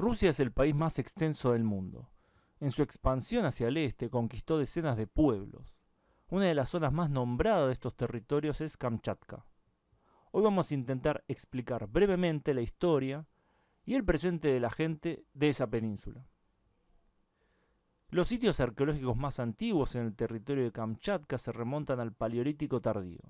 Rusia es el país más extenso del mundo. En su expansión hacia el este conquistó decenas de pueblos. Una de las zonas más nombradas de estos territorios es Kamchatka. Hoy vamos a intentar explicar brevemente la historia y el presente de la gente de esa península. Los sitios arqueológicos más antiguos en el territorio de Kamchatka se remontan al Paleolítico tardío.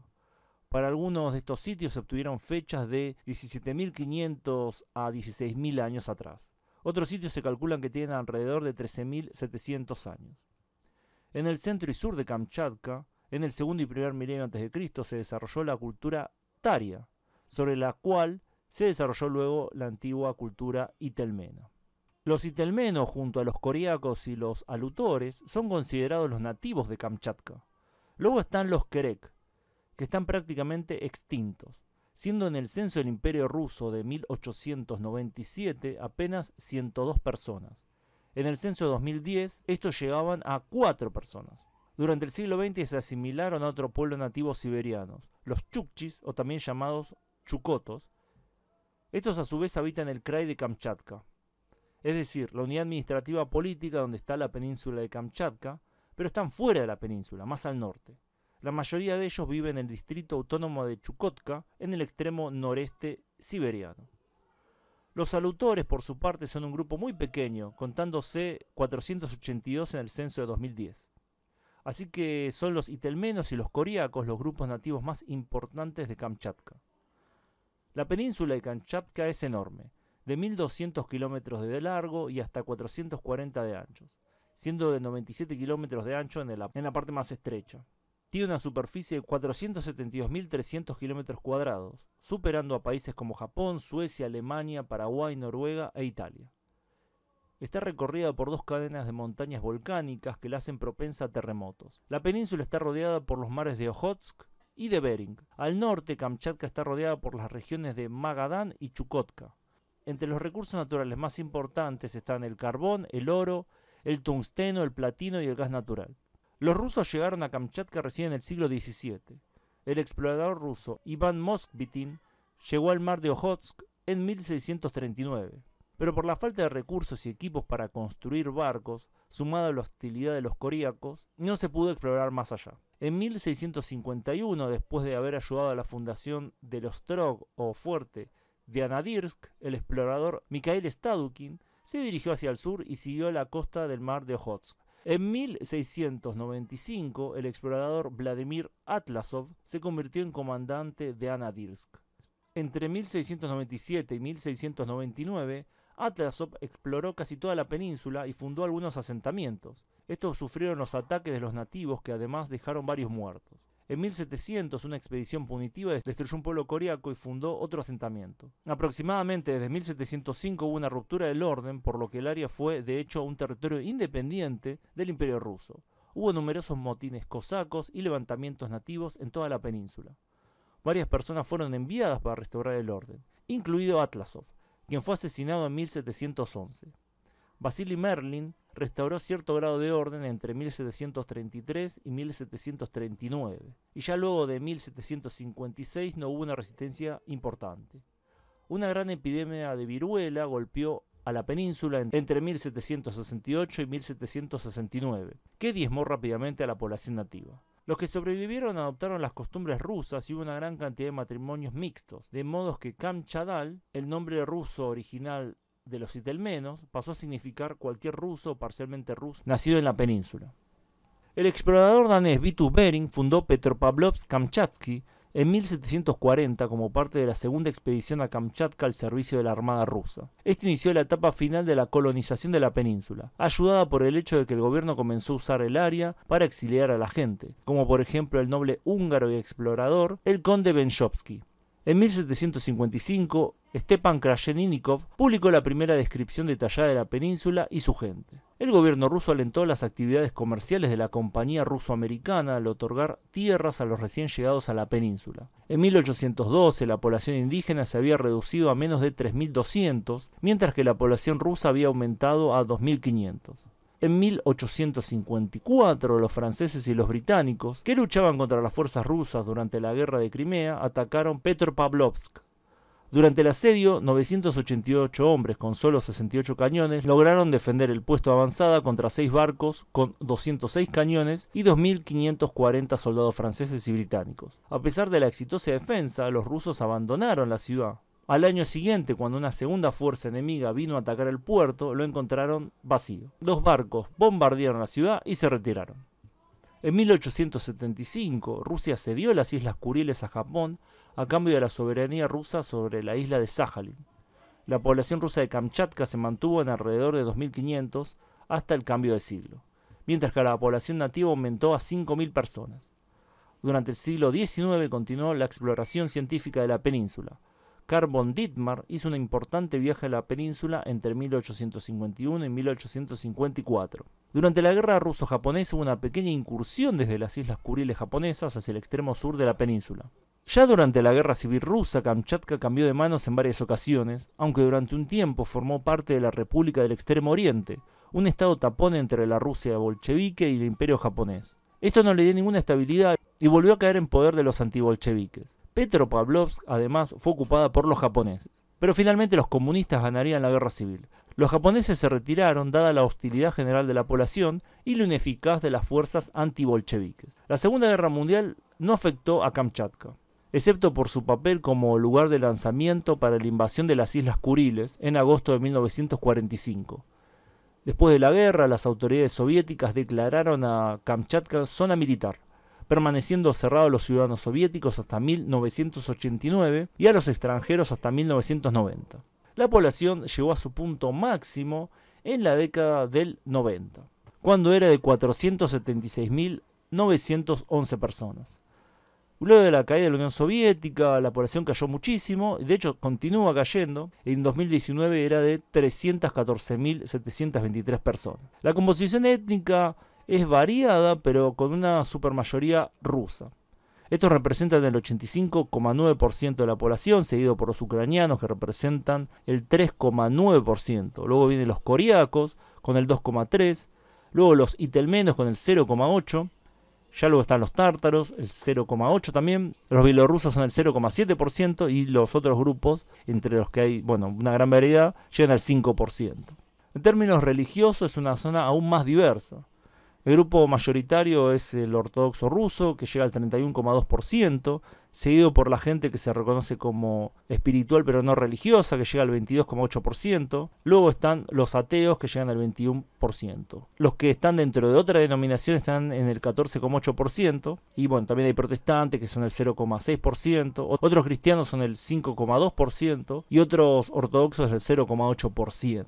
Para algunos de estos sitios se obtuvieron fechas de 17.500 a 16.000 años atrás. Otros sitios se calculan que tienen alrededor de 13.700 años. En el centro y sur de Kamchatka, en el segundo y primer milenio antes de Cristo, se desarrolló la cultura taria, sobre la cual se desarrolló luego la antigua cultura itelmena. Los itelmenos, junto a los coriacos y los alutores, son considerados los nativos de Kamchatka. Luego están los kerek, que están prácticamente extintos siendo en el censo del Imperio Ruso de 1897 apenas 102 personas. En el censo de 2010, estos llegaban a 4 personas. Durante el siglo XX se asimilaron a otro pueblo nativo siberiano, los chukchis o también llamados chukotos. Estos a su vez habitan el Krai de Kamchatka, es decir, la unidad administrativa política donde está la península de Kamchatka, pero están fuera de la península, más al norte. La mayoría de ellos vive en el distrito autónomo de Chukotka, en el extremo noreste siberiano. Los salutores, por su parte, son un grupo muy pequeño, contándose 482 en el censo de 2010. Así que son los itelmenos y los coríacos los grupos nativos más importantes de Kamchatka. La península de Kamchatka es enorme, de 1.200 kilómetros de largo y hasta 440 de ancho, siendo de 97 kilómetros de ancho en la parte más estrecha tiene una superficie de 472.300 kilómetros cuadrados, superando a países como Japón, Suecia, Alemania, Paraguay, Noruega e Italia. Está recorrida por dos cadenas de montañas volcánicas que la hacen propensa a terremotos. La península está rodeada por los mares de Ojotsk y de Bering. Al norte, Kamchatka está rodeada por las regiones de Magadán y Chukotka. Entre los recursos naturales más importantes están el carbón, el oro, el tungsteno, el platino y el gas natural. Los rusos llegaron a Kamchatka recién en el siglo XVII. El explorador ruso Iván Moskvitin llegó al mar de Ojotsk en 1639, pero por la falta de recursos y equipos para construir barcos, sumado a la hostilidad de los coríacos, no se pudo explorar más allá. En 1651, después de haber ayudado a la fundación de los Trog o fuerte de Anadirsk, el explorador Mikhail Stadukin se dirigió hacia el sur y siguió la costa del mar de Ochotsk. En 1695, el explorador Vladimir Atlasov se convirtió en comandante de Anadirsk. Entre 1697 y 1699, Atlasov exploró casi toda la península y fundó algunos asentamientos. Estos sufrieron los ataques de los nativos que además dejaron varios muertos. En 1700, una expedición punitiva destruyó un pueblo coreaco y fundó otro asentamiento. Aproximadamente desde 1705 hubo una ruptura del orden, por lo que el área fue, de hecho, un territorio independiente del Imperio ruso. Hubo numerosos motines cosacos y levantamientos nativos en toda la península. Varias personas fueron enviadas para restaurar el orden, incluido Atlasov, quien fue asesinado en 1711. Vasily Merlin, restauró cierto grado de orden entre 1733 y 1739, y ya luego de 1756 no hubo una resistencia importante. Una gran epidemia de viruela golpeó a la península entre 1768 y 1769, que diezmó rápidamente a la población nativa. Los que sobrevivieron adoptaron las costumbres rusas y hubo una gran cantidad de matrimonios mixtos, de modo que Kamchadal, el nombre ruso original de los itelmenos pasó a significar cualquier ruso o parcialmente ruso nacido en la península. El explorador danés Vitus Bering fundó Petropavlovsk-Kamchatsky en 1740 como parte de la segunda expedición a Kamchatka al servicio de la Armada rusa. Este inició la etapa final de la colonización de la península, ayudada por el hecho de que el gobierno comenzó a usar el área para exiliar a la gente, como por ejemplo el noble húngaro y explorador, el conde Benshovsky. En 1755, Stepan Krasheninikov publicó la primera descripción detallada de la península y su gente. El gobierno ruso alentó las actividades comerciales de la compañía ruso-americana al otorgar tierras a los recién llegados a la península. En 1812 la población indígena se había reducido a menos de 3.200, mientras que la población rusa había aumentado a 2.500. En 1854, los franceses y los británicos, que luchaban contra las fuerzas rusas durante la guerra de Crimea, atacaron Petropavlovsk. Durante el asedio, 988 hombres con solo 68 cañones lograron defender el puesto avanzada contra 6 barcos con 206 cañones y 2.540 soldados franceses y británicos. A pesar de la exitosa defensa, los rusos abandonaron la ciudad. Al año siguiente, cuando una segunda fuerza enemiga vino a atacar el puerto, lo encontraron vacío. Dos barcos bombardearon la ciudad y se retiraron. En 1875, Rusia cedió las Islas Kuriles a Japón a cambio de la soberanía rusa sobre la isla de Sajalin. La población rusa de Kamchatka se mantuvo en alrededor de 2.500 hasta el cambio de siglo, mientras que la población nativa aumentó a 5.000 personas. Durante el siglo XIX continuó la exploración científica de la península, Carbon von Dittmar hizo un importante viaje a la península entre 1851 y 1854. Durante la guerra ruso-japonesa hubo una pequeña incursión desde las islas Kuriles japonesas hacia el extremo sur de la península. Ya durante la guerra civil rusa, Kamchatka cambió de manos en varias ocasiones, aunque durante un tiempo formó parte de la República del Extremo Oriente, un estado tapón entre la Rusia bolchevique y el Imperio japonés. Esto no le dio ninguna estabilidad y volvió a caer en poder de los antibolcheviques. Petropavlovsk además fue ocupada por los japoneses. Pero finalmente los comunistas ganarían la guerra civil. Los japoneses se retiraron dada la hostilidad general de la población y la ineficaz de las fuerzas antibolcheviques. La Segunda Guerra Mundial no afectó a Kamchatka, excepto por su papel como lugar de lanzamiento para la invasión de las Islas Kuriles en agosto de 1945. Después de la guerra, las autoridades soviéticas declararon a Kamchatka zona militar permaneciendo cerrado a los ciudadanos soviéticos hasta 1989 y a los extranjeros hasta 1990. La población llegó a su punto máximo en la década del 90, cuando era de 476.911 personas. Luego de la caída de la Unión Soviética, la población cayó muchísimo, de hecho continúa cayendo, en 2019 era de 314.723 personas. La composición étnica es variada, pero con una supermayoría rusa. Estos representan el 85,9% de la población, seguido por los ucranianos que representan el 3,9%. Luego vienen los coreacos con el 2,3%, luego los itelmenos con el 0,8%, ya luego están los tártaros, el 0,8% también, los bielorrusos son el 0,7% y los otros grupos, entre los que hay bueno, una gran variedad, llegan al 5%. En términos religiosos es una zona aún más diversa. El grupo mayoritario es el ortodoxo ruso, que llega al 31,2%, seguido por la gente que se reconoce como espiritual pero no religiosa, que llega al 22,8%. Luego están los ateos, que llegan al 21%. Los que están dentro de otra denominación están en el 14,8%. Y bueno, también hay protestantes, que son el 0,6%. Otros cristianos son el 5,2%. Y otros ortodoxos el 0,8%.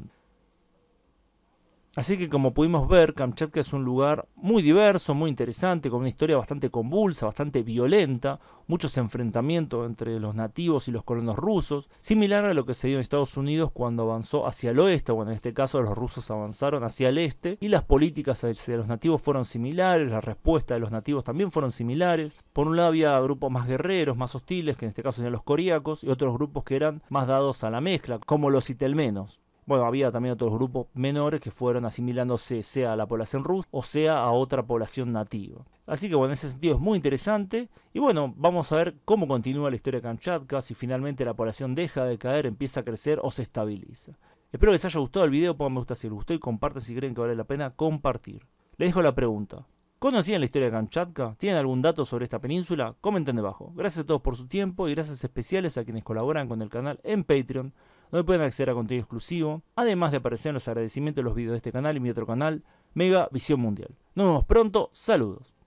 Así que como pudimos ver, Kamchatka es un lugar muy diverso, muy interesante, con una historia bastante convulsa, bastante violenta, muchos enfrentamientos entre los nativos y los colonos rusos, similar a lo que se dio en Estados Unidos cuando avanzó hacia el oeste, bueno, en este caso los rusos avanzaron hacia el este y las políticas de los nativos fueron similares, la respuesta de los nativos también fueron similares. Por un lado había grupos más guerreros, más hostiles, que en este caso eran los coreacos y otros grupos que eran más dados a la mezcla, como los itelmenos. Bueno, había también otros grupos menores que fueron asimilándose sea a la población rusa o sea a otra población nativa. Así que bueno, en ese sentido es muy interesante. Y bueno, vamos a ver cómo continúa la historia de Kamchatka, si finalmente la población deja de caer, empieza a crecer o se estabiliza. Espero que les haya gustado el video, pongan me gusta si les gustó y compartan si creen que vale la pena compartir. Les dejo la pregunta. ¿Conocían la historia de Kamchatka? ¿Tienen algún dato sobre esta península? Comenten debajo. Gracias a todos por su tiempo y gracias especiales a quienes colaboran con el canal en Patreon donde pueden acceder a contenido exclusivo, además de aparecer en los agradecimientos de los videos de este canal y mi otro canal, Mega Visión Mundial. Nos vemos pronto, saludos.